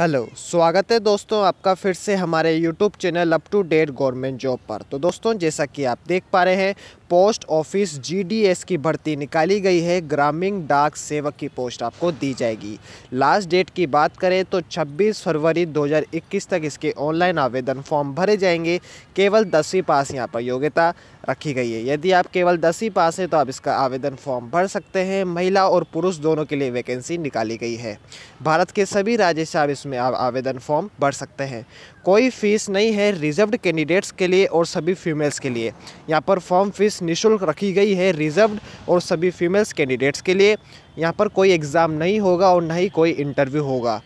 hello स्वागत है दोस्तों आपका फिर से हमारे YouTube channel up to date government job पर तो दोस्तों जैसा कि आप देख पा रहे हैं पोस्ट ऑफिस जीडीएस की भर्ती निकाली गई है ग्रामीण डाक सेवक की पोस्ट आपको दी जाएगी लास्ट डेट की बात करें तो 26 फरवरी 2021 तक इसके ऑनलाइन आवेदन फॉर्म भरे जाएंगे केवल दसवीं पास यहाँ पर योग्यता रखी गई है यदि आप केवल दसवीं पास हैं तो आप इसका आवेदन फॉर्म भर सकते हैं महिला और पुरुष दोनों के लिए वैकेंसी निकाली गई है भारत के सभी राज्य से आप इसमें आवेदन फॉर्म भर सकते हैं कोई फ़ीस नहीं है रिजर्व कैंडिडेट्स के लिए और सभी फीमेल्स के लिए यहाँ पर फॉर्म फ़ीस निःशुल्क रखी गई है रिजर्व और सभी फीमेल्स कैंडिडेट्स के लिए यहाँ पर कोई एग्ज़ाम नहीं होगा और ना ही कोई इंटरव्यू होगा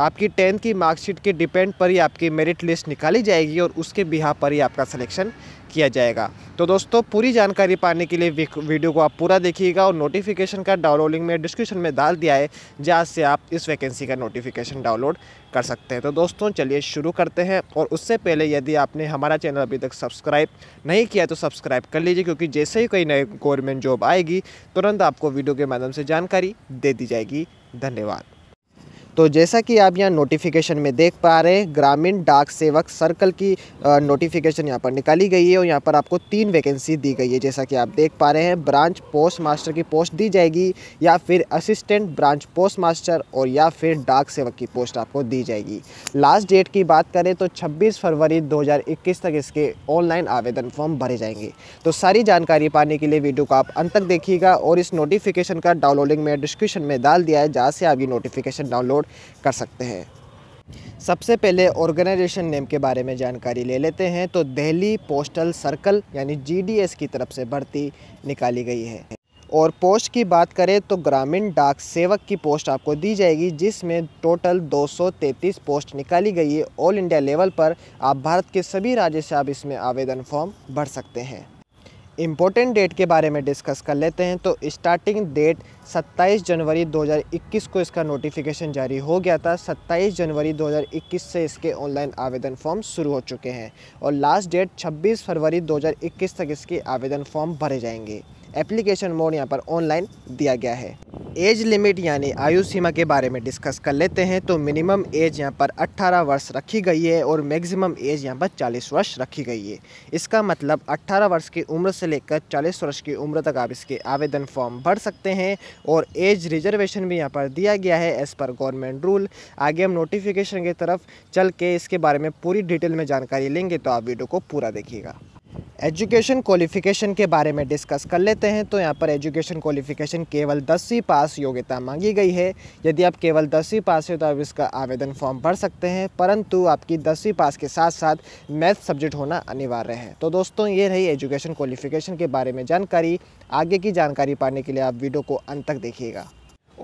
आपकी टेंथ की मार्कशीट के डिपेंड पर ही आपकी मेरिट लिस्ट निकाली जाएगी और उसके बिहा पर ही आपका सिलेक्शन किया जाएगा तो दोस्तों पूरी जानकारी पाने के लिए वीडियो को आप पूरा देखिएगा और नोटिफिकेशन का डाउनलोड लिंक मैं डिस्क्रिप्शन में डाल दिया है जहाँ से आप इस वैकेंसी का नोटिफिकेशन डाउनलोड कर सकते हैं तो दोस्तों चलिए शुरू करते हैं और उससे पहले यदि आपने हमारा चैनल अभी तक सब्सक्राइब नहीं किया तो सब्सक्राइब कर लीजिए क्योंकि जैसे ही कोई नई गवर्नमेंट जॉब आएगी तुरंत आपको वीडियो के माध्यम से जानकारी दे दी जाएगी धन्यवाद तो जैसा कि आप यहाँ नोटिफिकेशन में देख पा रहे हैं ग्रामीण डाक सेवक सर्कल की नोटिफिकेशन यहाँ पर निकाली गई है और यहाँ पर आपको तीन वैकेंसी दी गई है जैसा कि आप देख पा रहे हैं ब्रांच पोस्ट मास्टर की पोस्ट दी जाएगी या फिर असिस्टेंट ब्रांच पोस्ट मास्टर और या फिर डाक सेवक की पोस्ट आपको दी जाएगी लास्ट डेट की बात करें तो छब्बीस फरवरी दो तक इसके ऑनलाइन आवेदन फॉर्म भरे जाएंगे तो सारी जानकारी पाने के लिए वीडियो को आप अंत तक देखिएगा और इस नोटिफिकेशन का डाउनलोडिंग में डिस्क्रिप्शन में डाल दिया है जहाँ से आप ये नोटिफिकेशन डाउनलोड कर सकते हैं सबसे पहले ऑर्गेनाइजेशन नेम के बारे में जानकारी ले लेते हैं तो दिल्ली पोस्टल सर्कल यानी जीडीएस की तरफ से भर्ती निकाली गई है और पोस्ट की बात करें तो ग्रामीण डाक सेवक की पोस्ट आपको दी जाएगी जिसमें टोटल 233 पोस्ट निकाली गई है ऑल इंडिया लेवल पर आप भारत के सभी राज्य से आप इसमें आवेदन फॉर्म भर सकते हैं इम्पोर्टेंट डेट के बारे में डिस्कस कर लेते हैं तो स्टार्टिंग डेट 27 जनवरी 2021 को इसका नोटिफिकेशन जारी हो गया था 27 जनवरी 2021 से इसके ऑनलाइन आवेदन फॉर्म शुरू हो चुके हैं और लास्ट डेट 26 फरवरी 2021 तक इसके आवेदन फॉर्म भरे जाएंगे एप्लीकेशन मोड यहाँ पर ऑनलाइन दिया गया है एज लिमिट यानी आयु सीमा के बारे में डिस्कस कर लेते हैं तो मिनिमम एज यहाँ पर 18 वर्ष रखी गई है और मैक्सिमम एज यहाँ पर 40 वर्ष रखी गई है इसका मतलब 18 वर्ष की उम्र से लेकर 40 वर्ष की उम्र तक आप इसके आवेदन फॉर्म भर सकते हैं और एज रिजर्वेशन भी यहाँ पर दिया गया है एज़ पर गवर्नमेंट रूल आगे हम नोटिफिकेशन की तरफ चल के इसके बारे में पूरी डिटेल में जानकारी लेंगे तो आप वीडियो को पूरा देखिएगा एजुकेशन क्वालिफ़िकेशन के बारे में डिस्कस कर लेते हैं तो यहाँ पर एजुकेशन क्वालिफ़िकेशन केवल दसवीं पास योग्यता मांगी गई है यदि आप केवल दसवीं पास हो तो आप इसका आवेदन फॉर्म भर सकते हैं परंतु आपकी दसवीं पास के साथ साथ मैथ सब्जेक्ट होना अनिवार्य है तो दोस्तों ये रही एजुकेशन क्वालिफ़िकेशन के बारे में जानकारी आगे की जानकारी पाने के लिए आप वीडियो को अंत तक देखिएगा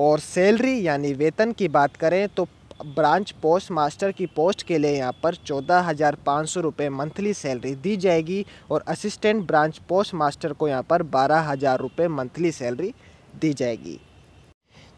और सैलरी यानी वेतन की बात करें तो ब्रांच पोस्ट मास्टर की पोस्ट के लिए यहाँ पर चौदह हज़ार पाँच सौ रुपये मंथली सैलरी दी जाएगी और असिस्टेंट ब्रांच पोस्ट मास्टर को यहाँ पर बारह हज़ार रुपये मंथली सैलरी दी जाएगी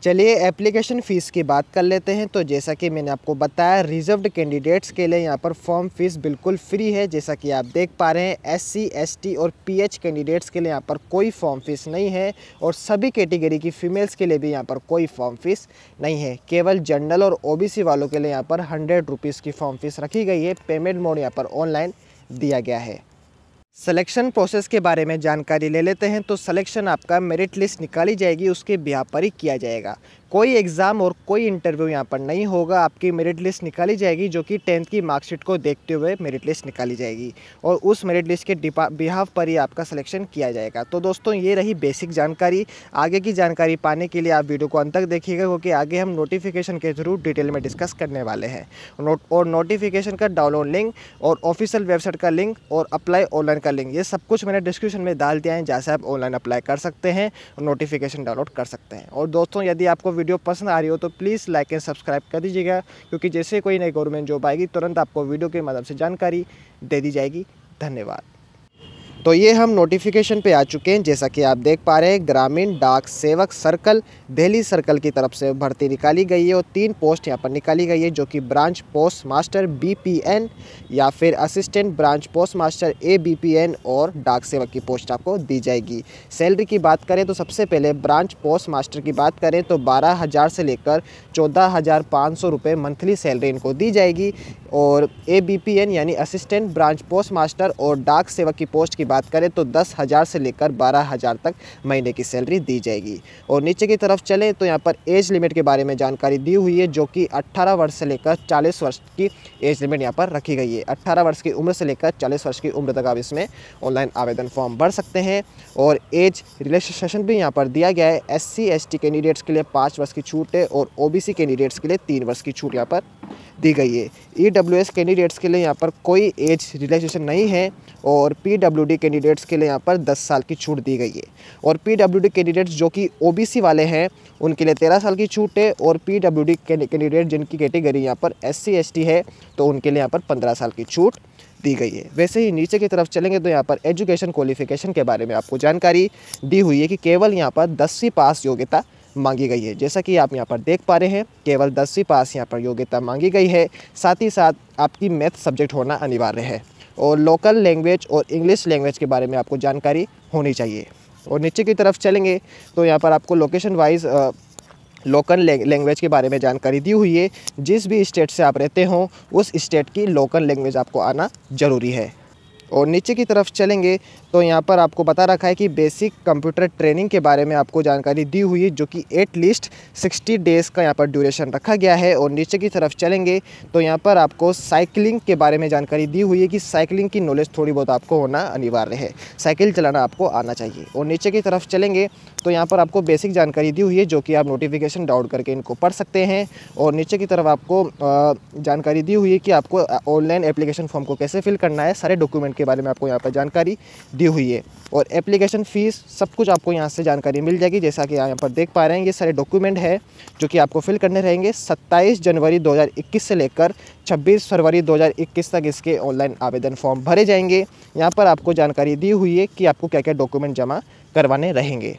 चलिए एप्लीकेशन फ़ीस की बात कर लेते हैं तो जैसा कि मैंने आपको बताया रिजर्व्ड कैंडिडेट्स के लिए यहाँ पर फॉर्म फ़ीस बिल्कुल फ्री है जैसा कि आप देख पा रहे हैं एससी, एसटी और पीएच कैंडिडेट्स के लिए यहाँ पर कोई फॉर्म फ़ीस नहीं है और सभी कैटेगरी की फ़ीमेल्स के लिए भी यहाँ पर कोई फॉर्म फ़ीस नहीं है केवल जनरल और ओ वालों के लिए यहाँ पर हंड्रेड रुपीज़ की फॉर्म फ़ीस रखी गई है पेमेंट मोड यहाँ पर ऑनलाइन दिया गया है सिलेक्शन प्रोसेस के बारे में जानकारी ले लेते हैं तो सिलेक्शन आपका मेरिट लिस्ट निकाली जाएगी उसके ब्यापारी किया जाएगा कोई एग्ज़ाम और कोई इंटरव्यू यहाँ पर नहीं होगा आपकी मेरिट लिस्ट निकाली जाएगी जो कि टेंथ की मार्कशीट को देखते हुए मेरिट लिस्ट निकाली जाएगी और उस मेरिट लिस्ट के बिहाव पर ही आपका सिलेक्शन किया जाएगा तो दोस्तों ये रही बेसिक जानकारी आगे की जानकारी पाने के लिए आप वीडियो को अंत तक देखिएगा क्योंकि आगे हम नोटिफिकेशन के थ्रू डिटेल में डिस्कस करने वाले हैं नोट और नोटिफिकेशन का डाउनलोड लिंक और ऑफिशियल वेबसाइट का लिंक और अप्लाई ऑनलाइन का लिंक ये सब कुछ मैंने डिस्क्रिप्शन में डाल दिया है जहाँ से आप ऑनलाइन अप्लाई कर सकते हैं नोटिफिकेशन डाउनलोड कर सकते हैं और दोस्तों यदि आपको वीडियो पसंद आ रही हो तो प्लीज़ लाइक एंड सब्सक्राइब कर दीजिएगा क्योंकि जैसे कोई नई गवर्नमेंट जॉब आएगी तुरंत आपको वीडियो के माध्यम से जानकारी दे दी जाएगी धन्यवाद तो ये हम नोटिफिकेशन पे आ चुके हैं जैसा कि आप देख पा रहे हैं ग्रामीण डाक सेवक सर्कल दिल्ली सर्कल की तरफ से भर्ती निकाली गई है और तीन पोस्ट यहाँ पर निकाली गई है जो कि ब्रांच पोस्ट मास्टर बी या फिर assistant branch post master A और डाक सेवक की पोस्ट आपको दी जाएगी सैलरी की बात करें तो सबसे पहले ब्रांच पोस्ट मास्टर की बात करें तो बारह हज़ार से लेकर चौदह हज़ार पाँच सौ रुपये मंथली सैलरी इनको दी जाएगी और ए यानी असिस्टेंट ब्रांच पोस्ट मास्टर और डाक सेवक की पोस्ट की बात करें तो दस हज़ार से लेकर बारह हज़ार तक महीने की सैलरी दी जाएगी और नीचे की तरफ चलें तो यहाँ पर एज लिमिट के बारे में जानकारी दी हुई है जो कि अट्ठारह वर्ष से लेकर चालीस वर्ष की एज लिमिट यहाँ पर रखी गई है अट्ठारह वर्ष की उम्र से लेकर चालीस वर्ष की उम्र तक आप इसमें ऑनलाइन आवेदन फॉर्म भर सकते हैं और एज रिलेक्सेशन भी यहाँ पर दिया गया है एस सी एस कैंडिडेट्स के लिए पाँच वर्ष की छूट है और ओ कैंडिडेट्स के लिए तीन वर्ष की छूट यहाँ पर दी गई है ई कैंडिडेट्स के लिए यहाँ पर कोई एज रिलेक्सेशन नहीं है और पी कैंडिडेट्स के लिए यहाँ पर दस साल की छूट दी गई है और पी डब्ल्यू डी कैंडिडेट्स जो कि ओ वाले हैं उनके लिए तेरह साल की छूट है और पी डब्ल्यू डी कैंडिडेट जिनकी कैटेगरी यहाँ पर एस सी है तो उनके लिए यहाँ पर पंद्रह साल की छूट दी गई है वैसे ही नीचे की तरफ चलेंगे तो यहाँ पर एजुकेशन क्वालिफिकेशन के बारे में आपको जानकारी दी हुई है कि केवल यहाँ पर दसवीं पास योग्यता मांगी गई है जैसा कि आप यहाँ पर देख पा रहे हैं केवल दसवीं पास यहाँ पर योग्यता मांगी गई है साथ ही साथ आपकी मैथ सब्जेक्ट होना अनिवार्य है और लोकल लैंग्वेज और इंग्लिश लैंग्वेज के बारे में आपको जानकारी होनी चाहिए और नीचे की तरफ चलेंगे तो यहाँ पर आपको लोकेशन वाइज लोकल लैंग्वेज के बारे में जानकारी दी हुई है जिस भी स्टेट से आप रहते हों उस स्टेट की लोकल लैंग्वेज आपको आना ज़रूरी है और नीचे की तरफ चलेंगे तो यहाँ पर आपको बता रखा है कि बेसिक कंप्यूटर ट्रेनिंग के बारे में आपको जानकारी दी हुई है जो कि एट लीस्ट सिक्सटी डेज़ का यहाँ पर ड्यूरेशन रखा गया है और नीचे की तरफ चलेंगे तो यहाँ पर आपको साइकिलिंग के बारे में जानकारी दी हुई है कि साइकिलिंग की नॉलेज थोड़ी बहुत आपको होना अनिवार्य है साइकिल चलाना आपको आना चाहिए और नीचे की तरफ चलेंगे तो यहाँ पर आपको बेसिक जानकारी दी हुई है जो कि आप नोटिफिकेशन डाउन करके इनको पढ़ सकते हैं और नीचे की तरफ आपको जानकारी दी हुई है कि आपको ऑनलाइन एप्लीकेशन फॉर्म को कैसे फिल करना है सारे डॉक्यूमेंट के बारे में आपको यहाँ पर जानकारी दी हुई है और एप्लीकेशन फ़ीस सब कुछ आपको यहाँ से जानकारी मिल जाएगी जैसा कि आप यहाँ पर देख पा रहे हैं ये सारे डॉक्यूमेंट है जो कि आपको फिल करने रहेंगे सत्ताईस जनवरी दो से लेकर छब्बीस फरवरी दो तक इसके ऑनलाइन आवेदन फॉर्म भरे जाएंगे यहाँ पर आपको जानकारी दी हुई है कि आपको क्या क्या डॉक्यूमेंट जमा करवाने रहेंगे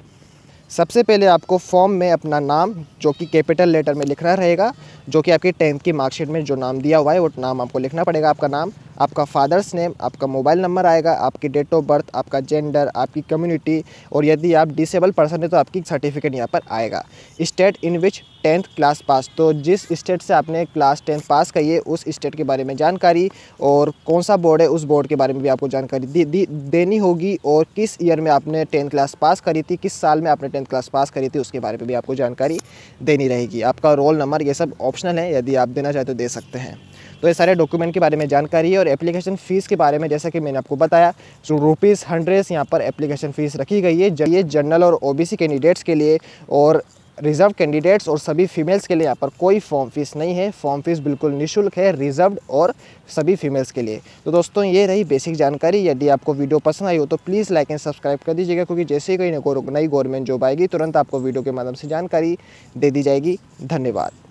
सबसे पहले आपको फॉर्म में अपना नाम जो कि कैपिटल लेटर में लिखना रहेगा जो कि आपकी टेंथ की मार्कशीट में जो नाम दिया हुआ है वो नाम आपको लिखना पड़ेगा आपका नाम आपका फादर्स नेम आपका मोबाइल नंबर आएगा आपकी डेट ऑफ बर्थ आपका जेंडर आपकी कम्युनिटी और यदि आप डिसेबल पर्सन है तो आपकी सर्टिफिकेट यहाँ पर आएगा state in which tenth class pass तो जिस स्टेट से आपने क्लास टेंथ पास करी है उस स्टेट के बारे में जानकारी और कौन सा बोर्ड है उस बोर्ड के बारे में भी आपको जानकारी दे, दे, देनी होगी और किस ईयर में आपने टेंथ क्लास पास करी थी किस साल में आपने टेंथ क्लास पास करी थी उसके बारे में भी आपको जानकारी देनी रहेगी आपका रोल नंबर ये सब ऑप्शनल है यदि आप देना चाहें तो दे सकते हैं तो ये सारे डॉक्यूमेंट के बारे में जानकारी और एप्लीकेशन फ़ीस के बारे में जैसा कि मैंने आपको बताया जो रुपीज़ हंड्रेड यहाँ पर एप्लीकेशन फ़ीस रखी गई है ये जनरल और ओबीसी कैंडिडेट्स के लिए और रिजर्व कैंडिडेट्स और सभी फीमेल्स के लिए यहाँ पर कोई फॉर्म फीस नहीं है फॉर्म फीस बिल्कुल निशुल्क है रिजर्व और सभी फीमेल्स के लिए तो दोस्तों ये रही बेसिक जानकारी यदि आपको वीडियो पसंद आई हो तो प्लीज़ लाइक एंड सब्सक्राइब कर दीजिएगा क्योंकि जैसे ही कहीं नई गवर्नमेंट जॉब आएगी तुरंत आपको वीडियो के माध्यम से जानकारी दे दी जाएगी धन्यवाद